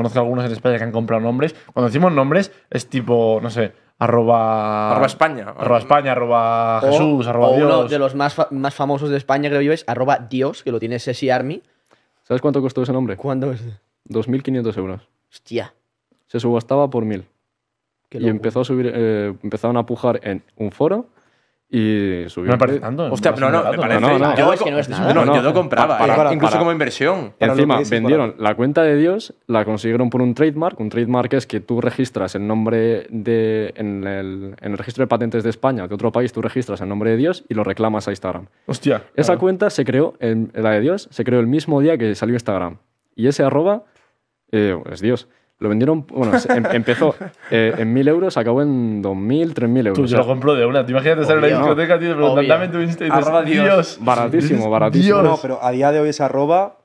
Conozco algunos en España que han comprado nombres. Cuando decimos nombres, es tipo, no sé, arroba, arroba España. Arroba España, arroba Jesús, arroba Uno de los más, más famosos de España, que vives, es arroba Dios, que lo tiene Sesi Army. ¿Sabes cuánto costó ese nombre? ¿Cuánto es? 2.500 euros. Hostia. Se subastaba por 1.000. Y empezó a subir, eh, empezaron a pujar en un foro y subió. no, no, me parece. No, yo, lo compraba, eh, incluso como inversión. Encima, vendieron la cuenta de Dios, la consiguieron por un trademark. Un trademark es que tú registras el nombre de. En el, registro de patentes de España, de otro país, tú registras el nombre de Dios y lo reclamas a Instagram. Hostia. Esa cuenta se creó, la de Dios, se creó el mismo día que salió Instagram. Y ese arroba eh, es Dios. Lo vendieron, bueno, em, empezó eh, en 1.000 euros, acabó en 2.000, 3.000 euros. Tú, lo compro de una. Te imagínate salir en la discoteca, tío, pero dame tu Insta y Dios. Baratísimo, baratísimo. No, pero a día de hoy ese arroba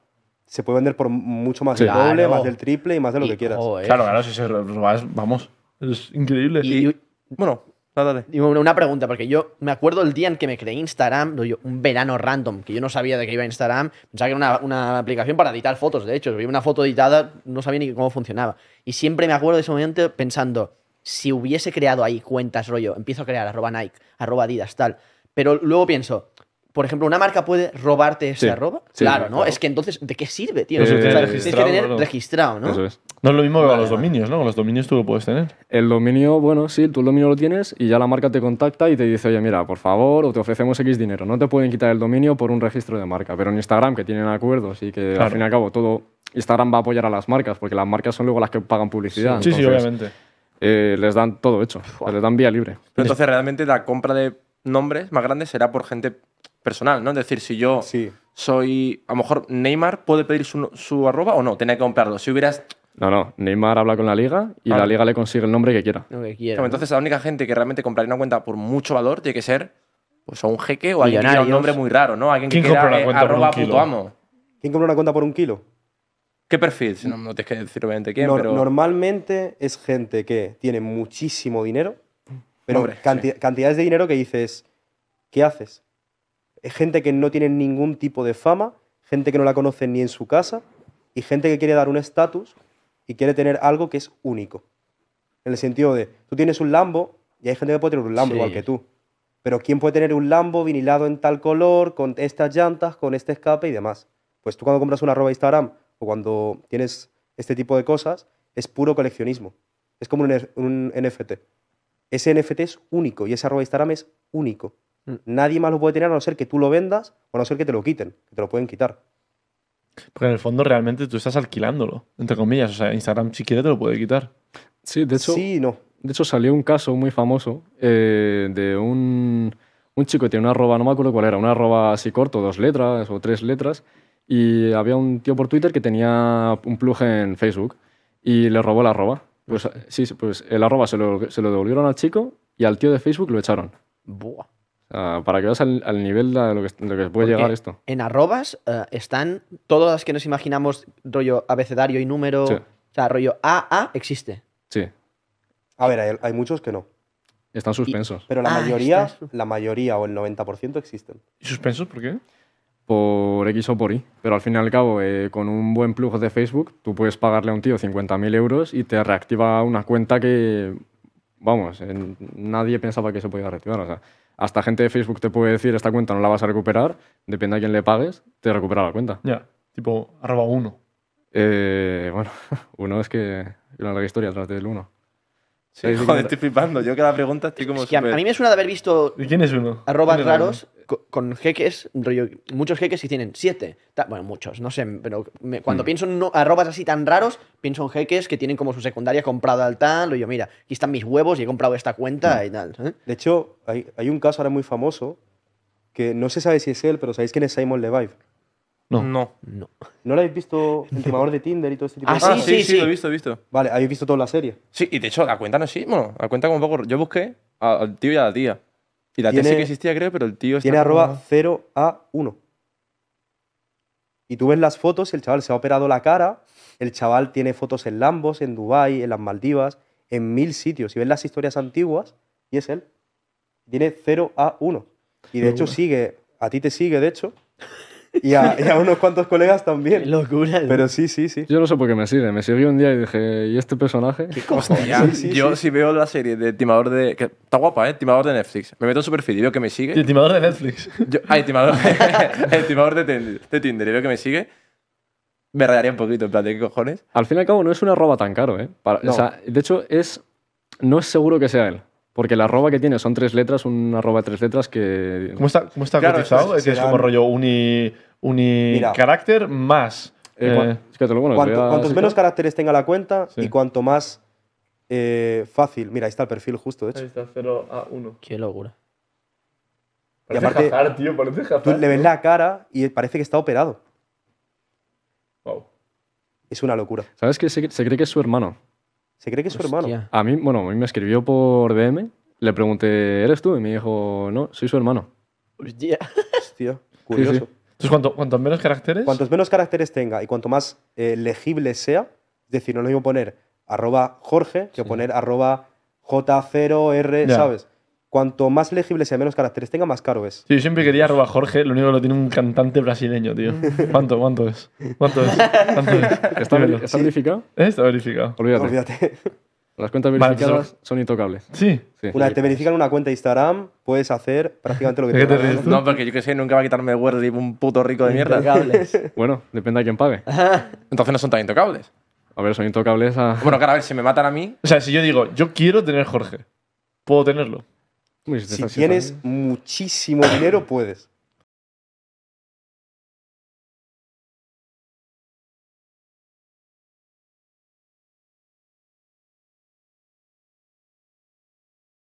se puede vender por mucho más del doble, más del triple y más de lo que quieras. Claro, claro, si se robas, vamos. Es increíble. y, bueno, una pregunta, porque yo me acuerdo el día en que me creé Instagram, un verano random, que yo no sabía de qué iba Instagram, pensaba que era una, una aplicación para editar fotos, de hecho, vi una foto editada, no sabía ni cómo funcionaba. Y siempre me acuerdo de ese momento pensando, si hubiese creado ahí cuentas, rollo, empiezo a crear arroba Nike, arroba Adidas, tal, pero luego pienso, por ejemplo, una marca puede robarte ese arroba. claro, ¿no? Es que entonces, ¿de qué sirve, tío? Eh, tienes que tener registrado, ¿no? No es lo mismo que los dominios, ¿no? Con los dominios tú lo puedes tener. El dominio, bueno, sí, tú el dominio lo tienes y ya la marca te contacta y te dice, oye, mira, por favor, o te ofrecemos X dinero. No te pueden quitar el dominio por un registro de marca. Pero en Instagram, que tienen acuerdos y que al fin y al cabo todo Instagram va a apoyar a las marcas, porque las marcas son luego las que pagan publicidad. Sí, sí, obviamente. Eh, les dan todo hecho, les dan vía libre. entonces realmente la compra de nombres más grandes será por gente personal, ¿no? Es decir, si yo soy, a lo mejor Neymar puede pedir su, su arroba o no, tenía que comprarlo. Si hubieras no, no. Neymar habla con la liga y la ah. liga le consigue el nombre que quiera. entonces, la única gente que realmente compraría una cuenta por mucho valor tiene que ser pues, un jeque o alguien que un nombre muy raro, ¿no? Alguien que quiera eh, cuenta arroba puto ¿Quién compra una cuenta por un kilo? ¿Qué perfil? no, tienes que decir obviamente quién, Normalmente es gente que tiene muchísimo dinero, pero cantidades de dinero que dices, ¿qué haces? Es gente que no tiene ningún tipo de fama, gente que no la conoce ni en su casa y gente que quiere dar un estatus y quiere tener algo que es único. En el sentido de, tú tienes un Lambo y hay gente que puede tener un Lambo igual que tú. Pero ¿quién puede tener un Lambo vinilado en tal color, con estas llantas, con este escape y demás? Pues tú cuando compras una arroba de Instagram o cuando tienes este tipo de cosas, es puro coleccionismo. Es como un, NFT. Ese NFT es único y ese arroba de Instagram es único. Mm. Nadie más lo puede tener a no ser que tú lo vendas o a no ser que te lo quiten, que te lo pueden quitar. Porque en el fondo realmente tú estás alquilándolo, entre comillas. O sea, Instagram si quiere te lo puede quitar. Sí, de hecho. Sí, no. De hecho, salió un caso muy famoso eh, de un, chico que tiene una arroba, no me acuerdo cuál era, una arroba así corto, dos letras o tres letras. Y había un tío por Twitter que tenía un plug en Facebook y le robó la arroba. Pues sí, pues el arroba se lo, se lo devolvieron al chico y al tío de Facebook lo echaron. Buah. Ah, para que veas al, nivel de lo que, puede llegar esto. En arrobas eh, están todas las que nos imaginamos, rollo abecedario y número. O sea, rollo AA existe. Sí. A ver, hay, muchos que no. Están suspensos. pero la ah, mayoría, la mayoría o el 90% existen. ¿Y suspensos por qué? Por X o por Y. Pero al fin y al cabo, eh, con un buen plug de Facebook, tú puedes pagarle a un tío 50.000 euros y te reactiva una cuenta que, vamos, eh, nadie pensaba que se podía reactivar. O sea, hasta gente de Facebook te puede decir esta cuenta no la vas a recuperar, depende a quién le pagues, te recupera la cuenta. Ya, tipo arroba uno. Eh, bueno, uno es que La larga historia tras del uno. Sí, joder, estoy flipando. Yo la pregunta estoy como. Es que A mí me suena de haber visto. quién es uno? Arrobas raros con, jeques, rollo, muchos jeques y tienen siete. bueno, muchos, no sé, pero cuando hmm. pienso en no, arrobas así tan raros, pienso en jeques que tienen como su secundaria comprada al tal. yo mira, aquí están mis huevos y he comprado esta cuenta hmm. y tal. De hecho, hay, hay, un caso ahora muy famoso que no se sabe si es él, pero sabéis quién es Simon Levive. No. No. No. ¿No habéis visto El Timador de Tinder y todo ese tipo de ah, cosas? Ah, sí, sí, sí, lo he visto, he visto. Vale, habéis visto toda la serie. Sí, y de hecho, la cuenta no sí, bueno, la cuenta como un poco. Yo busqué al tío y a la tía. Y la Tiene- tía sí que existía, creo, pero el tío está Tiene 0A1. Y tú ves las fotos y el chaval se ha operado la cara. El chaval tiene fotos en Lambos, en Dubai en las Maldivas, en mil sitios. Y ves las historias antiguas y es él. Tiene 0A1. Y de hecho sigue, a ti te sigue, de hecho. Y a, unos cuantos colegas también. locura. Pero sí, sí, sí. Yo no sé por qué me sigue. Me siguió un día y dije, ¿y este personaje? ¿Qué Hostia, yo si veo la serie de timador de... está guapa, ¿eh? Timador de Netflix. Me meto en Superfeed y veo que me sigue. ¿El timador de Netflix? Yo, timador, timador de, Tinder y veo que me sigue me rayaría un poquito, en plan, ¿de qué cojones? Al fin y al cabo, no es una roba tan caro, ¿eh? de hecho, es, no es seguro que sea él. Porque la arroba que tiene son tres letras, una arroba de tres letras que... ¿Cómo está, cómo cotizado? es como rollo uni carácter más. cuanto, cuantos menos caracteres tenga la cuenta y cuanto más eh, fácil. Mira, ahí está el perfil justo, de hecho. Ahí está, 0 a 1. Qué locura. Parece tío, parece le ves la cara y parece que está operado. Wow. Es una locura. ¿Sabes que se, cree que es su hermano? Se cree que es su hermano. A mí, bueno, a mí me escribió por DM, le pregunté, ¿eres tú? Y me dijo, no, soy su hermano. Hostia. Hostia, curioso cuanto, menos caracteres. Cuantos menos caracteres tenga y cuanto más eh, legible sea, es decir, no lo lo mismo poner arroba Jorge que poner arroba J0R, ¿sabes? Cuanto más legible sea, menos caracteres tenga, más caro es. Sí, yo siempre quería arroba Jorge, lo único que lo tiene un cantante brasileño, tío. ¿Cuánto, cuánto es? ¿Cuánto es? ¿Está, verificado? ¿Eh? Está verificado. Olvídate. Olvídate. Las cuentas pues verificadas son intocables. Sí. sí. Una, te verifican una cuenta de Instagram, puedes hacer prácticamente lo que te, No, porque yo que sé, nunca va a quitarme de Word un puto rico de mierda. Intocables. bueno, depende a quién pague. Entonces no son tan intocables. A ver, son intocables a. Bueno, claro, a ver, si me matan a mí. O sea, si yo digo, yo quiero tener Jorge, puedo tenerlo. si tienes muchísimo dinero, puedes.